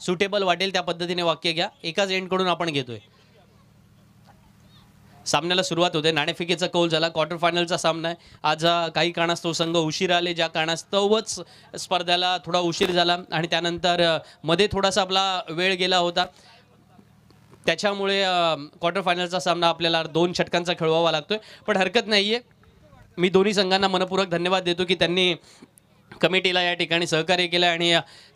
suitable वाटेल त्या पद्धतीने वाक्य घ्या एकाच एंडकडून आपण घेतोय सामन्याला सुरुवात होते नाणेफिकेचा कौल झाला क्वार्टर फायनलचा सामना आहे आज काही कारणास्तव संघ उशीर आले ज्या कारणास्तवच स्पर्धेला थोडा उशीर झाला आणि त्यानंतर मध्ये थोडासा आपला वेळ गेला होता त्याच्यामुळे क्वार्टर फायनलचा सामना आपल्याला दोन षटकांचा खेळवावा लागतोय पण हरकत नाहीये मी दोन्ही संघांना मनपूर्वक धन्यवाद देतो की त्यांनी कमिटीला या ठिकाणी सहकार्य केलं आणि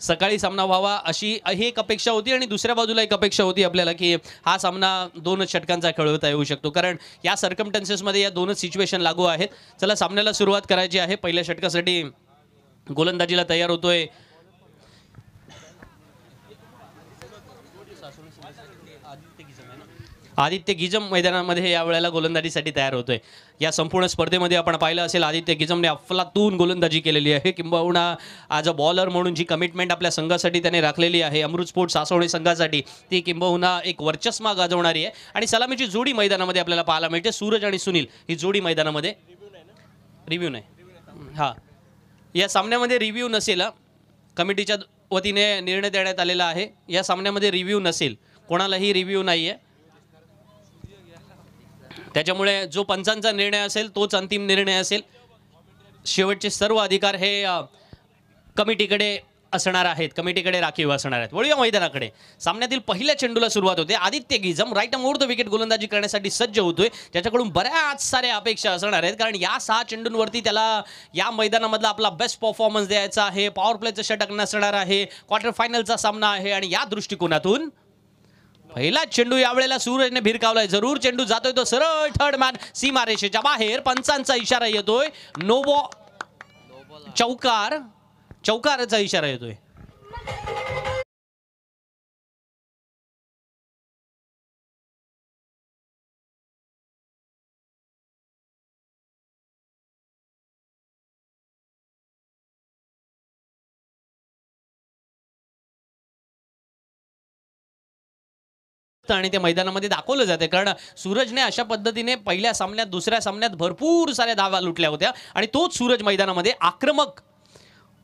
सकाळी सामना व्हावा अशी ही एक अपेक्षा होती आणि दुसऱ्या बाजूला एक अपेक्षा होती आपल्याला की हा सामना दोनच षटकांचा खेळवता येऊ शकतो कारण या सर्कमटन्सेसमध्ये या दोनच सिच्युएशन लागू आहेत चला सामन्याला सुरुवात करायची आहे पहिल्या षटकासाठी गोलंदाजीला तयार होतोय आदित्य गिजम मैदानामध्ये या वेळेला गोलंदाजीसाठी तयार होतोय या संपूर्ण स्पर्धेमध्ये आपण पाहिलं असेल आदित्य गिजमने अफलातून गोलंदाजी केलेली आहे किंबहुना आज अ बॉलर म्हणून जी कमिटमेंट आपल्या संघासाठी त्याने राखलेली आहे अमृत स्पोर्ट सासवणे संघासाठी ती किंबहुना एक वर्चस्मा गाजवणारी आहे आणि सलामीची जोडी मैदानामध्ये आपल्याला पाहायला मिळते सूरज आणि सुनील ही जोडी मैदानामध्ये रिव्ह्यू नाही हां या सामन्यामध्ये रिव्ह्यू नसेल कमिटीच्या वतीने निर्णय देण्यात आलेला आहे या सामन्यामध्ये रिव्ह्यू नसेल कोणालाही रिव्ह्यू नाही आहे त्याच्यामुळे जो पंचांचा निर्णय असेल तोच अंतिम निर्णय असेल शेवटचे सर्व अधिकार हे कमिटीकडे असणार आहेत कमिटीकडे राखीव असणार आहेत वळूया मैदानाकडे सामन्यातील पहिल्या चेंडूला सुरुवात होते आदित्य गिजम राईट मोड द विकेट गोलंदाजी करण्यासाठी सज्ज होतोय त्याच्याकडून बऱ्याच साऱ्या अपेक्षा असणार आहेत कारण या सहा चेंडूंवरती त्याला या मैदानामधला आपला बेस्ट परफॉर्मन्स द्यायचा आहे पॉवर प्लेचं षटक नसणार आहे क्वार्टर फायनलचा सामना आहे आणि या दृष्टिकोनातून पहिला चेंडू यावेळेला सूरजने भिरकावलाय जरूर चेंडू जातोय तो सरळ थर्ड मॅन सीमारेषेच्या बाहेर पंचांचा इशारा येतोय नोबो चौकार चौकाराचा इशारा येतोय आणि ते मैदानामध्ये दाखवलं जाते कारण सूरजने अशा पद्धतीने पहिल्या सामन्यात दुसऱ्या सामन्यात भरपूर साऱ्या धावा लुटल्या होत्या आणि तोच सूरज मैदानामध्ये आक्रमक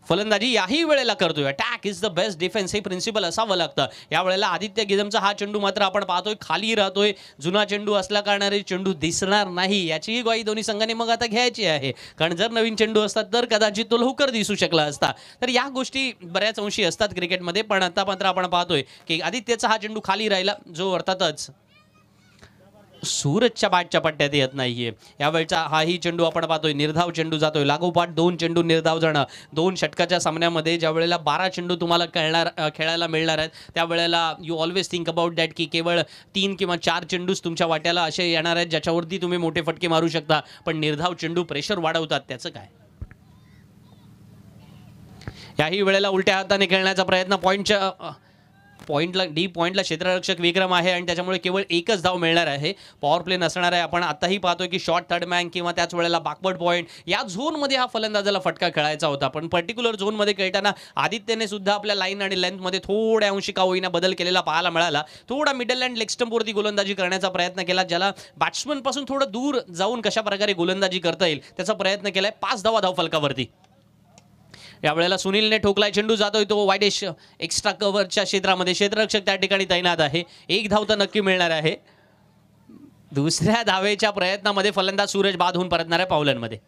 फलंदाजी याही वेळेला करतोय attack is the best defence हे प्रिन्सिपल असावं लागतं यावेळेला आदित्य गिदमचा हा चेंडू मात्र आपण पाहतोय खाली राहतोय जुना चेंडू असल्या कारणारे चेंडू दिसणार नाही याचीही ग्वाही दोन्ही संघाने मग आता घ्यायची आहे कारण जर नवीन चेंडू असतात तर कदाचित तो लवकर दिसू शकला असता तर या गोष्टी बऱ्याच अंशी असतात क्रिकेटमध्ये पण आता मात्र आपण पाहतोय की आदित्यचा हा चेंडू खाली राहिला जो अर्थातच सूरजच्या बाटच्या पट्ट्यात येत नाहीये यावेळचा हाही चेंडू आपण पाहतोय निर्धाव चेंडू जातोय लागोपाठ दोन चेंडू निर्धाव जाणं दोन षटकाच्या सामन्यामध्ये ज्या वेळेला बारा चेंडू तुम्हाला खेळणार खेळायला मिळणार आहेत त्यावेळेला you always think about that की केवळ तीन किंवा चार चेंडूच तुमच्या वाट्याला असे येणार आहेत ज्याच्यावरती तुम्ही मोठे फटके मारू शकता पण निर्धाव चेंडू प्रेशर वाढवतात त्याचं काय याही वेळेला उलट्या हाताने खेळण्याचा प्रयत्न पॉईंटच्या पॉईंटला डी पॉईंटला क्षेत्ररक्षक विक्रम आहे आणि त्याच्यामुळे केवळ एकच धाव मिळणार आहे पॉवर प्ले नसणार आहे आपण आताही पाहतोय की शॉर्ट थर्ड मॅन किंवा त्याच वेळेला बाकवर्ड पॉईंट या झोनमध्ये हा फलंदाजाला फटका खेळायचा होता पण पर्टिक्युलर झोनमध्ये खेळताना आदित्यने सुद्धा आपल्या लाईन आणि लेंथमध्ये थोड्या अंशी का बदल केलेला पाहायला मिळाला थोडा मिडल अँड लेक्स्टमवरती गोलंदाजी करण्याचा प्रयत्न केला ज्याला बॅट्समनपासून थोडं दूर जाऊन कशा प्रकारे गोलंदाजी करता येईल त्याचा प्रयत्न केलाय पाच धावा धाव फलकावरती यावेळेला सुनीलने ठोकलाय चेंडू जातोय तो वायडेश एक्स्ट्रा कव्हरच्या क्षेत्रामध्ये क्षेत्ररक्षक त्या ठिकाणी तैनात आहे एक धाव तर नक्की मिळणार आहे दुसऱ्या धावेच्या प्रयत्नामध्ये फलंदाज सूरज बाद होऊन परतणाऱ्या पावलांमध्ये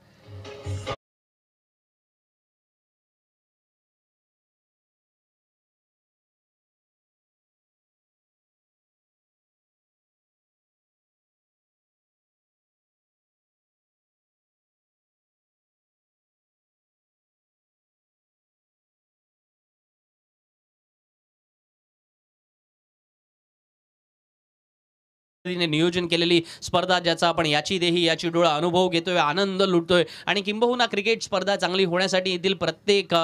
नियोजन केलेली स्पर्धा ज्याचा आपण याची देही याची डोळा अनुभव घेतोय आनंद लुटतोय आणि किंबहुना क्रिकेट स्पर्धा चांगली होण्यासाठी येथील प्रत्येक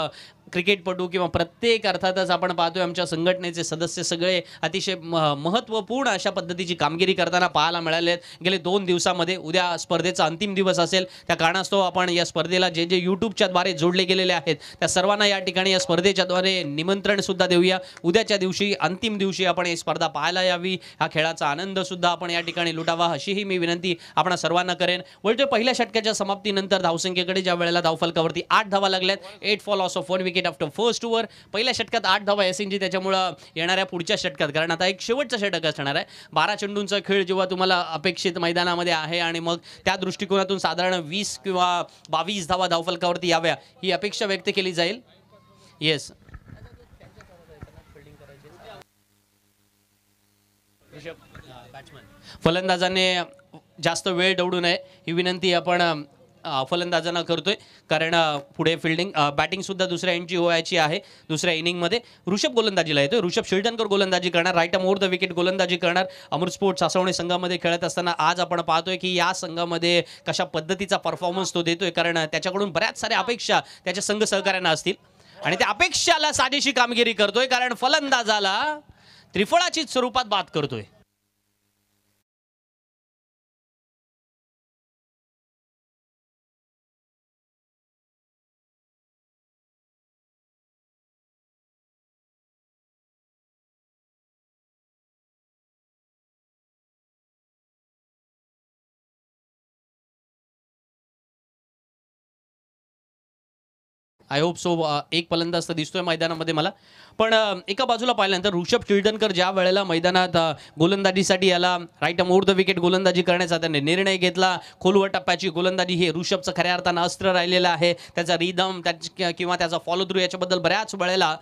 क्रिकेटपटू किंवा प्रत्येक अर्थातच आपण पाहतोय आमच्या संघटनेचे सदस्य सगळे अतिशय महत्त्वपूर्ण अशा पद्धतीची कामगिरी करताना पाहायला मिळाले आहेत गेले दोन दिवसामध्ये उद्या स्पर्धेचा अंतिम दिवस असेल त्या कारणास्तव आपण या स्पर्धेला जे जे यूट्यूबच्याद्वारे जोडले गेलेले आहेत त्या सर्वांना या ठिकाणी या स्पर्धेच्याद्वारे निमंत्रणसुद्धा देऊया उद्याच्या दिवशी अंतिम दिवशी आपण ही स्पर्धा पाहायला यावी हा खेळाचा आनंदसुद्धा आपण या ठिकाणी लुटावा अशीही मी विनंती आपण सर्वांना करेन वळतोय पहिल्या षटकाच्या समाप्तीनंतर धावसंख्येकडे ज्या वेळेला धावफलकावरती आठ धावा लागल्यात एट फॉल ऑस of one wicket wicket after first over पहिल्या षटकात आठ धावा एसएनजी त्याच्यामुळं येणाऱ्या पुढच्या षटकात कारण आता एक शेवटचा षटक असणार आहे बारा चेंडूंचा खेळ जेव्हा तुम्हाला अपेक्षित मैदानामध्ये आहे आणि मग त्या दृष्टिकोनातून साधारण वीस किंवा बावीस धावा धावफलकावरती याव्या ही अपेक्षा व्यक्त केली जाईल येस फलंदाजाने जास्त वेळ दौडू नये ही विनंती आपण फलंदाजांना करतोय कारण पुढे फिल्डिंग सुद्धा दुसऱ्या एंडची व्हायची आहे दुसऱ्या इनिंगमध्ये ऋषभ गोलंदाजीला येतोय ऋषभ शिल्टनकर गोलंदाजी करणार राईट ओवर द विकेट गोलंदाजी करणार अमृत स्पोर्ट्स सासवणे संघामध्ये खेळत असताना आज आपण पाहतोय की या संघामध्ये कशा पद्धतीचा परफॉर्मन्स तो देतोय कारण त्याच्याकडून बऱ्याच साऱ्या अपेक्षा त्याच्या संघ सहकाऱ्यांना असतील आणि त्या अपेक्षाला साजेशी कामगिरी करतोय कारण फलंदाजाला त्रिफळाचीच स्वरूपात बात करतोय आय होप सो एक फलंदाज तर दिसतोय मैदानामध्ये मला पण uh, एका बाजूला पाहिल्यानंतर ऋषभ चिल्डनकर ज्या वेळेला मैदानात uh, गोलंदाजीसाठी आला राईट मोर द विकेट गोलंदाजी करण्याचा त्याने निर्णय घेतला खोलवर टप्प्याची गोलंदाजी हे ऋषभचं खऱ्या अर्थानं अस्त्र राहिलेलं आहे त्याचा रिदम त्या किंवा त्याचा फॉलो थ्रू याच्याबद्दल बऱ्याच वेळेला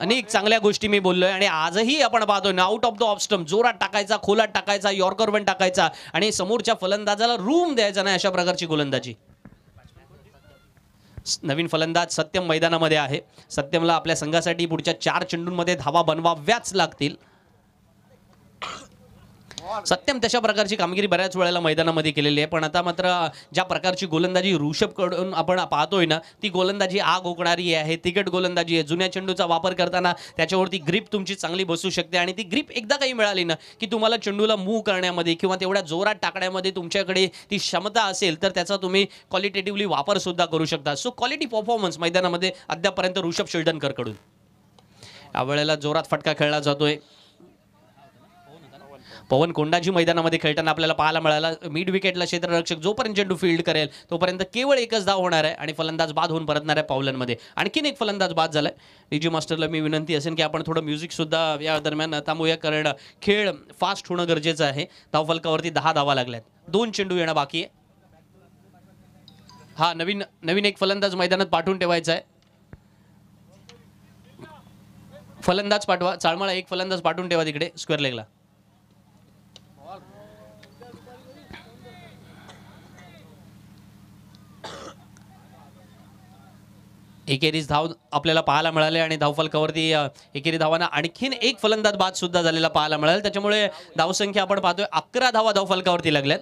अनेक चांगल्या गोष्टी मी बोललोय आणि आजही आपण पाहतोय आउट ऑफ द ऑप्स्टम जोरात टाकायचा खोलात टाकायचा यॉर्करवन टाकायचा आणि समोरच्या फलंदाजाला रूम द्यायचा नाही अशा प्रकारची गोलंदाजी नवीन फलंदाज सत्यम मैदानामध्ये आहे सत्यमला आपल्या संघासाठी पुढच्या चार चेंडूंमध्ये धावा बनवाव्याच लागतील सत्यम तशा प्रकारची कामगिरी बऱ्याच वेळेला मैदानामध्ये केलेली आहे पण आता मात्र ज्या प्रकारची गोलंदाजी ऋषभकडून आपण पाहतोय ना ती गोलंदाजी आग ओकणारी आहे तिकट गोलंदाजी आहे जुन्या चेंडूचा वापर करताना त्याच्यावरती ग्रीप तुमची चांगली बसू शकते आणि ती ग्रीप एकदा काही मिळाली ना की तुम्हाला चेंडूला मूव्ह करण्यामध्ये किंवा तेवढ्या जोरात टाकण्यामध्ये तुमच्याकडे ती क्षमता असेल तर त्याचा तुम्ही क्वालिटेटिव्हली वापर सुद्धा करू शकता सो क्वालिटी परफॉर्मन्स मैदानामध्ये अद्यापर्यंत ऋषभ शिल्डनकरकडून यावेळेला जोरात फटका खेळला जातोय पवन कोंडाजी मैदानामध्ये खेळताना आपल्याला पाहायला मिळाला मिड विकेटला क्षेत्ररक्षक जोपर्यंत चेंडू फील्ड करेल तोपर्यंत केवळ एकच धाव होणार आहे आणि फलंदाज बाद होऊन परतणार आहे पावलांमध्ये आणखीन एक फलंदाज बाद झालाय डीजी मास्टरला मी विनंती असेल की आपण थोडं म्युझिकसुद्धा या दरम्यान थांबूया कारण खेळ फास्ट होणं गरजेचं आहे फलकावरती दहा धावा लागल्यात दोन चेंडू येणं बाकी आहे हा नवीन नवीन एक फलंदाज मैदानात पाठवून ठेवायचा आहे फलंदाज पाठवा चाळमाळा एक फलंदाज पाठवून ठेवा तिकडे स्क्वेअर लेगला एकेरीस धाव आपल्याला पाहायला मिळाले आणि धावफलकावरती एकेरी धावांना आणखीन एक फलंदाज बाद सुद्धा झालेला पाहायला मिळाले त्याच्यामुळे धावसंख्या आपण पाहतोय अकरा धावा धावफलकावरती लागल्यात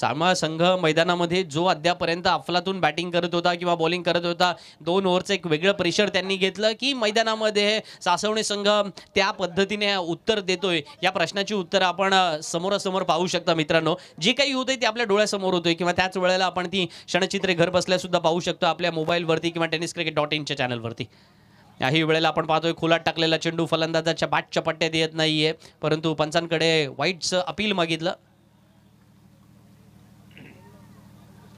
साम संघ मैदानामध्ये जो अद्यापर्यंत अफलातून बॅटिंग करत होता किंवा बॉलिंग करत होता दोन ओव्हरचं एक वेगळं प्रेशर त्यांनी घेतलं की मैदानामध्ये सासवणे संघ त्या पद्धतीने उत्तर देतोय या प्रश्नाची उत्तर आपण समोरासमोर पाहू शकता मित्रांनो जे काही होतंय ते आपल्या डोळ्यासमोर होतोय किंवा त्याच वेळेला आपण ती क्षणचित्रे घर बसल्या सुद्धा पाहू शकतो आपल्या मोबाईलवरती किंवा टेनिस क्रिकेट डॉट इनच्या चॅनलवरती याही वेळेला आपण पाहतोय खोलात टाकलेला चेंडू फलंदाजाच्या बाटच्या पट्ट्यात येत नाहीये परंतु पंचांकडे वाईटचं अपील मागितलं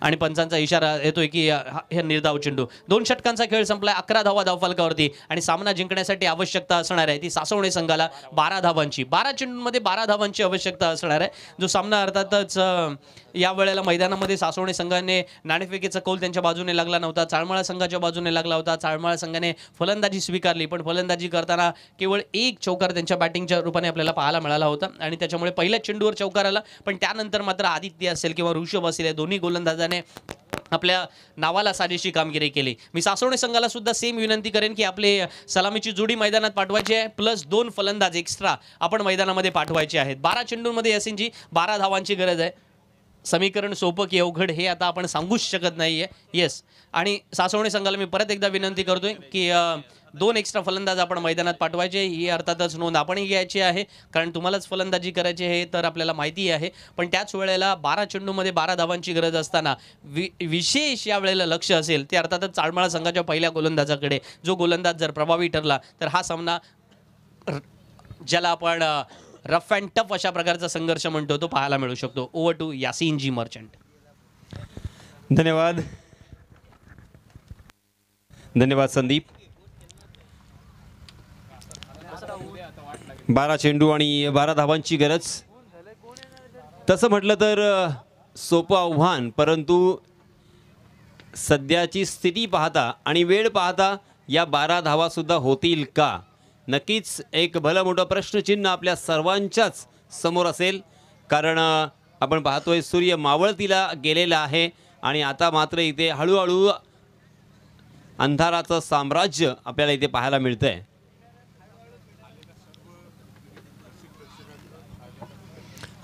आणि पंचांचा इशारा येतोय की हे निर्धाव चेंडू दोन षटकांचा खेळ संपलाय अकरा धावा धावफलकावरती आणि सामना जिंकण्यासाठी आवश्यकता असणार आहे ती सासवणे संघाला बारा धावांची बारा चेंडूंमध्ये बारा धावांची आवश्यकता असणार आहे जो सामना अर्थातच या वेळेला मैदानामध्ये सासवणे संघाने नाणेफेकीचा कौल त्यांच्या बाजूने लागला नव्हता चाळमाळा संघाच्या बाजूने लागला होता चाळमाळा संघाने फलंदाजी स्वीकारली पण फलंदाजी करताना केवळ एक चौकार त्यांच्या बॅटिंगच्या रूपाने आपल्याला पाहायला मिळाला होता आणि त्याच्यामुळे पहिल्या चेंडूवर चौकार आला पण त्यानंतर मात्र आदित्य असेल किंवा ऋषभ असेल या दोन्ही गोलंदाजाने आपल्या नावाला साजेशी कामगिरी केली मी सासवणे संघाला सुद्धा सेम विनंती करेन की आपले सलामीची जोडी मैदानात पाठवायची आहे प्लस दोन फलंदाज एक्स्ट्रा आपण मैदानामध्ये पाठवायचे आहेत बारा चेंडूंमध्ये यसीनची बारा धावांची गरज आहे समीकरण सोपं की अवघड हे आता आपण सांगूच शकत नाही आहे येस आणि सासवणे संघाला मी परत एकदा विनंती करतोय की दोन एक्स्ट्रा फलंदाज आपण मैदानात पाठवायचे ही अर्थातच नोंद आपणही घ्यायची आहे कारण तुम्हालाच फलंदाजी करायची आहे तर आपल्याला माहिती आहे पण त्याच वेळेला बारा चेंडूमध्ये बारा धावांची गरज असताना वि विशेष या वेळेला लक्ष असेल ते अर्थातच चाळमाळा संघाच्या पहिल्या गोलंदाजाकडे जो गोलंदाज जर प्रभावी ठरला तर हा सामना ज्याला आपण रफ अँड टफ अशा प्रकारचा संघर्ष म्हणतो तो पाहायला मिळू शकतो ओवर टू यासीन जी मर्चंट धन्यवाद धन्यवाद संदीप बारा चेंडू आणि बारा धावांची गरज तसं म्हटलं तर सोपं आव्हान परंतु सध्याची स्थिती पाहता आणि वेळ पाहता या बारा धावासुद्धा होतील का नक्कीच एक भलं मोठं प्रश्नचिन्ह आपल्या सर्वांच्याच समोर असेल कारण आपण पाहतोय सूर्य मावळतीला गेलेला आहे आणि आता मात्र इथे हळूहळू अंधाराचं साम्राज्य आपल्याला इथे पाहायला मिळतं आहे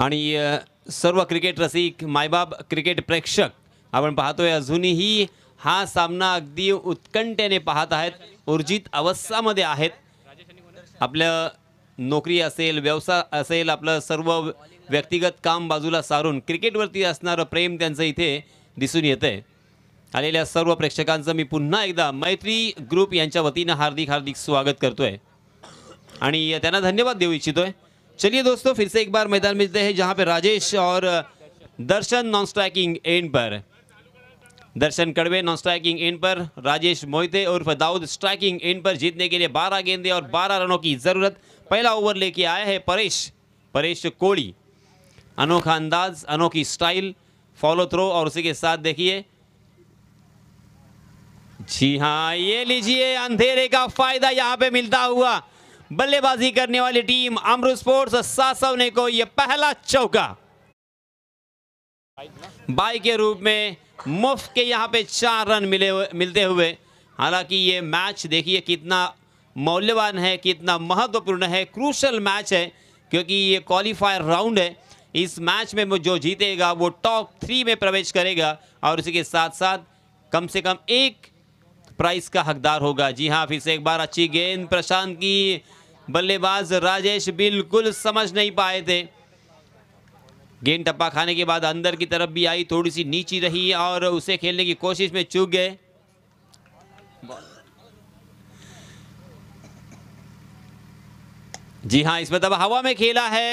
आणि सर्व क्रिकेट रसिक मायबाब क्रिकेट प्रेक्षक आपण पाहतोय अजूनही हा सामना अगदी उत्कंठेने पाहत आहेत ऊर्जित अवस्थामध्ये आहेत आपलं नोकरी असेल व्यवसाय असेल आपलं सर्व व्यक्तिगत काम बाजूला सारून क्रिकेटवरती असणारं प्रेम त्यांचं इथे दिसून येतं आहे आलेल्या सर्व प्रेक्षकांचं मी पुन्हा एकदा मैत्री ग्रुप यांच्या वतीनं हार्दिक हार्दिक स्वागत करतोय आणि त्यांना धन्यवाद देऊ इच्छितोय चलिए दोस्तों फिर से एक बार मैदान मिलते हैं जहाँ पे राजेश और दर्शन नॉन स्ट्राइकिंग एंड पर Darshan Kadve non striking end पर राजेश मोहिते और दाऊद स्ट्राइकिंग एंड पर जीतने के लिए 12 गेंदे और 12 रनों की ज़रूरत पहला ओवर लेके आया है परेश परेश कोड़ी अनोखा अंदाज अनोखी स्टाइल फॉलो थ्रो और उसी के साथ देखिए जी हाँ ये लीजिए अंधेरे का फायदा यहाँ पे मिलता हुआ बल्लेबाजी करने वाली टीम अमरू स्पोर्ट्स सासव ने को यह पहला चौका बाई के रूप में मुफ्त के यहाँ पे चार रन मिले हुए मिलते हुए हालांकि ये मैच देखिए कितना मौल्यवान है कितना महत्वपूर्ण है क्रूशल मैच है क्योंकि ये क्वालिफायर राउंड है इस मैच में जो जीतेगा वो टॉप थ्री में प्रवेश करेगा और इसी के साथ साथ कम से कम एक प्राइस का हकदार होगा जी हाँ फिर से एक बार अच्छी गेंद प्रशांत की बल्लेबाज राजेश बिल्कुल समझ नहीं पाए थे गेंद टप्पा खाने के बाद अंदर की तरफ भी आई थोड़ी सी नीची रही और उसे खेलने की कोशिश में चूक गए जी हाँ इसमें तब हवा में खेला है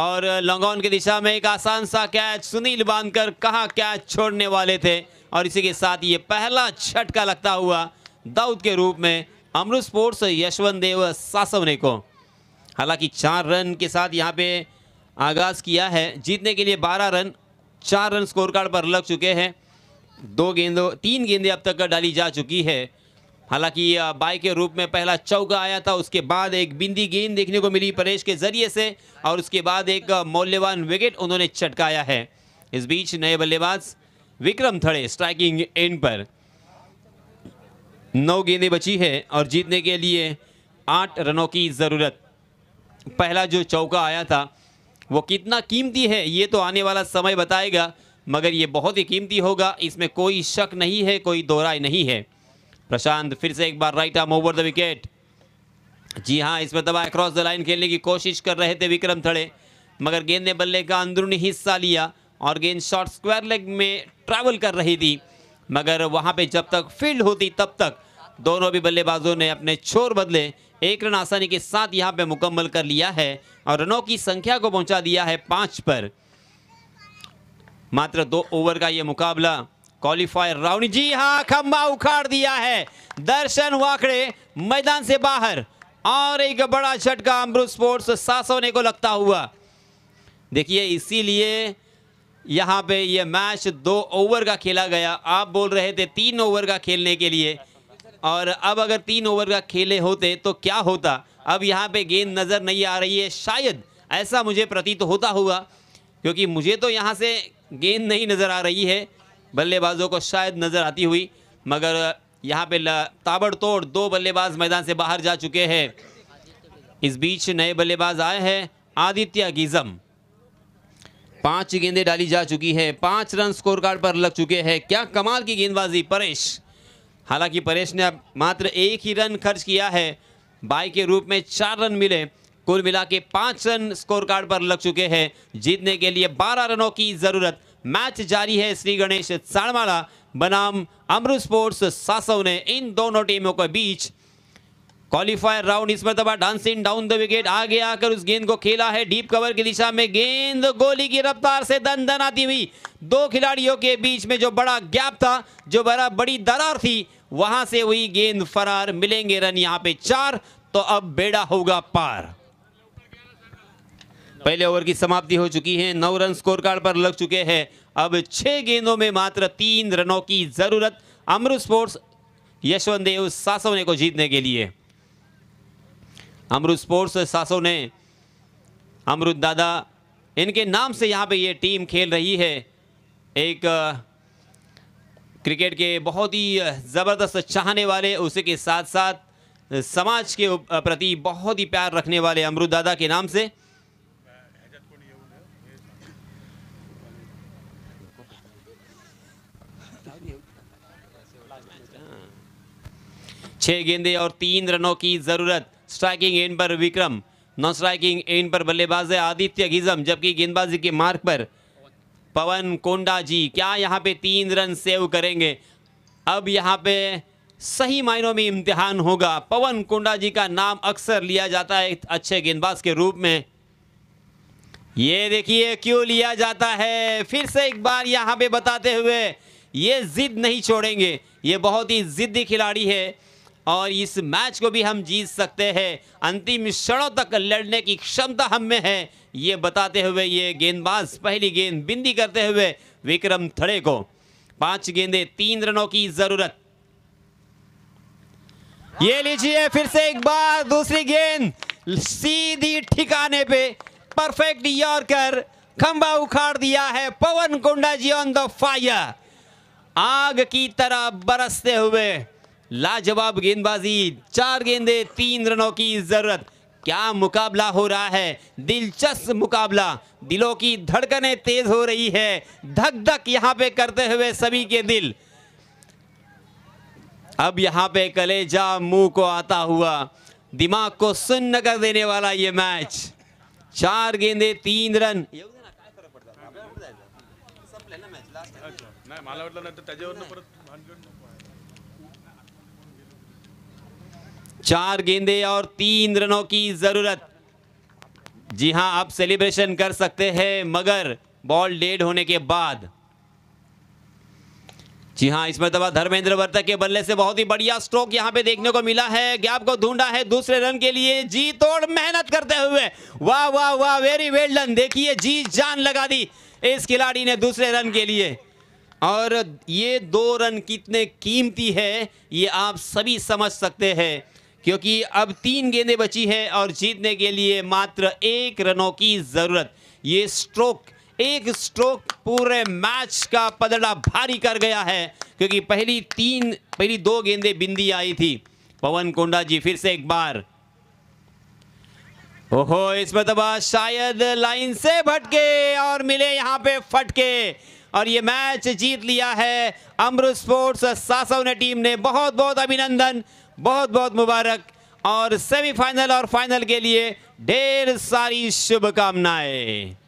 और लॉन्गॉन की दिशा में एक आसान सा कैच सुनील बांधकर कहा कैच छोड़ने वाले थे और इसी के साथ ये पहला छटका लगता हुआ दाऊद के रूप में अमृत स्पोर्ट्स यशवंत देव सासव ने को हालांकि चार रन के साथ यहाँ पे आगाज़ किया है जीतने के लिए बारह रन चार रन स्कोर कार्ड पर लग चुके हैं दो गेंदों तीन गेंदें अब तक डाली जा चुकी है हालांकि बाई के रूप में पहला चौका आया था उसके बाद एक बिंदी गेंद देखने को मिली परेश के जरिए से और उसके बाद एक मौल्यवान विकेट उन्होंने चटकाया है इस बीच नए बल्लेबाज विक्रम थड़े स्ट्राइकिंग एंड पर नौ गेंदें बची है और जीतने के लिए आठ रनों की ज़रूरत पहला जो चौका आया था वो कितना कीमती है ये तो आने वाला समय बताएगा मगर ये बहुत ही कीमती होगा इसमें कोई शक नहीं है कोई दो राय नहीं है प्रशांत फिर से एक बार right arm over the wicket जी हाँ इस मरतबा अक्रॉस द लाइन खेलने की कोशिश कर रहे थे विक्रम थड़े मगर गेंद ने बल्ले का अंदरूनी हिस्सा लिया और गेंद शॉर्ट स्क्वायर लेग में ट्रैवल कर रही थी मगर वहाँ पे जब तक फील्ड होती तब तक दोनों भी बल्लेबाजों ने अपने छोर बदले एक रन आसानी के साथ यहां पे मुकम्मल कर लिया है और रनों की संख्या को पहुंचा दिया है पांच पर मात्र दो ओवर का यह मुकाबला क्वालिफायर राउंड जी हाँ खंबा उखाड़ दिया है दर्शन वाकड़े मैदान से बाहर और एक बड़ा झटका अमृत स्पोर्ट्स सास होने को लगता हुआ देखिए इसीलिए यहाँ पे यह मैच दो ओवर का खेला गया आप बोल रहे थे तीन ओवर का खेलने के लिए और अब अगर तीन ओवर का खेले होते तो क्या होता अब यहाँ पे गेंद नज़र नहीं आ रही है शायद ऐसा मुझे प्रतीत होता हुआ क्योंकि मुझे तो यहाँ से गेंद नहीं नज़र आ रही है बल्लेबाजों को शायद नज़र आती हुई मगर यहाँ पे ताबड़तोड़ दो बल्लेबाज मैदान से बाहर जा चुके हैं इस बीच नए बल्लेबाज आए हैं आदित्य गिजम पांच गेंदें डाली जा चुकी है पांच रन स्कोर कार्ड पर लग चुके हैं क्या कमाल की गेंदबाजी परेश हालांकि परेश ने अब मात्र एक ही रन खर्च किया है बाई के रूप में चार रन मिले कुल मिला के पाँच रन स्कोर कार्ड पर लग चुके हैं जीतने के लिए बारह रनों की ज़रूरत मैच जारी है श्री गणेश साड़माला बनाम अमृत स्पोर्ट्स सासव ने इन दोनों टीमों के बीच क्वालिफायर राउंड इस मरतबा डांसिंग डाउन द विकेट आगे आकर उस गेंद को खेला है डीप कवर की दिशा में गेंद गोली की रफ्तार से दन दन आती हुई दो खिलाड़ियों के बीच में जो बड़ा गैप था जो बड़ा बड़ी दरार थी वहां से हुई गेंद फरार मिलेंगे रन यहाँ पे चार तो अब बेड़ा होगा पार पहले ओवर की समाप्ति हो चुकी है नौ रन स्कोर कार्ड पर लग चुके हैं अब छह गेंदों में मात्र तीन रनों की जरूरत अमृत स्पोर्ट्स यशवंत देव सासवने को जीतने के लिए अमरुद स्पोर्ट्स सासो ने अमरुद दादा इनके नाम से यहाँ पे ये टीम खेल रही है एक क्रिकेट के बहुत ही ज़बरदस्त चाहने वाले उसी के साथ साथ समाज के प्रति बहुत ही प्यार रखने वाले अमरुद दादा के नाम से छः गेंदे और तीन रनों की ज़रूरत स्ट्राइकिंग एन पर विक्रम नॉन स्ट्राइकिंग एन पर बल्लेबाज है आदित्य गिजम जबकि गेंदबाजी के मार्ग पर पवन कोंडा जी क्या यहाँ पे तीन रन सेव करेंगे अब यहाँ पे सही मायनों में इम्तिहान होगा पवन कोंडा जी का नाम अक्सर लिया जाता है अच्छे गेंदबाज के रूप में ये देखिए क्यों लिया जाता है फिर से एक बार यहाँ पे बताते हुए ये जिद नहीं छोड़ेंगे ये बहुत ही जिद्दी खिलाड़ी है और इस मैच को भी हम जीत सकते हैं अंतिम क्षणों तक लड़ने की क्षमता हम में है ये बताते हुए ये गेंदबाज पहली गेंद बिंदी करते हुए विक्रम थड़े को पांच गेंदे तीन रनों की जरूरत ये लीजिए फिर से एक बार दूसरी गेंद सीधी ठिकाने पे परफेक्ट यॉर्कर खंबा उखाड़ दिया है Pavan Kunda ji on the fire आग की तरह बरसते हुए लाजवाब गेंदबाजी चार गेंदे तीन रनों की जरूरत क्या मुकाबला हो रहा है दिलचस्प मुकाबला दिलों की धड़कनें तेज हो रही है धक धक यहां पे करते हुए सभी के दिल अब यहाँ पे कलेजा मुंह को आता हुआ दिमाग को सुन्न कर देने वाला ये मैच चार गेंदे तीन रन चार गेंदे और तीन रनों की जरूरत जी हां आप सेलिब्रेशन कर सकते हैं मगर बॉल डेड होने के बाद जी हाँ इस दबा धर्मेंद्र वर्तक के बल्ले से बहुत ही बढ़िया स्ट्रोक यहाँ पे देखने को मिला है गैप को ढूंढा है दूसरे रन के लिए जी तोड़ मेहनत करते हुए वाह वाह वाह वेरी वेल डन देखिए जी जान लगा दी इस खिलाड़ी ने दूसरे रन के लिए और ये दो रन कितने कीमती है ये आप सभी समझ सकते हैं क्योंकि अब तीन गेंदें बची हैं और जीतने के लिए मात्र एक रनों की ज़रूरत ये स्ट्रोक एक स्ट्रोक पूरे मैच का पदड़ा भारी कर गया है क्योंकि पहली तीन पहली दो गेंदें बिंदी आई थी पवन कोंडा जी फिर से एक बार ओहो इस मरतबा शायद लाइन से भटके और मिले यहां पे फटके और ये मैच जीत लिया है अमृत स्पोर्ट्स सासव ने टीम ने बहुत बहुत अभिनंदन बहुत बहुत मुबारक और सेमीफाइनल और फाइनल के लिए ढेर सारी शुभकामनाएं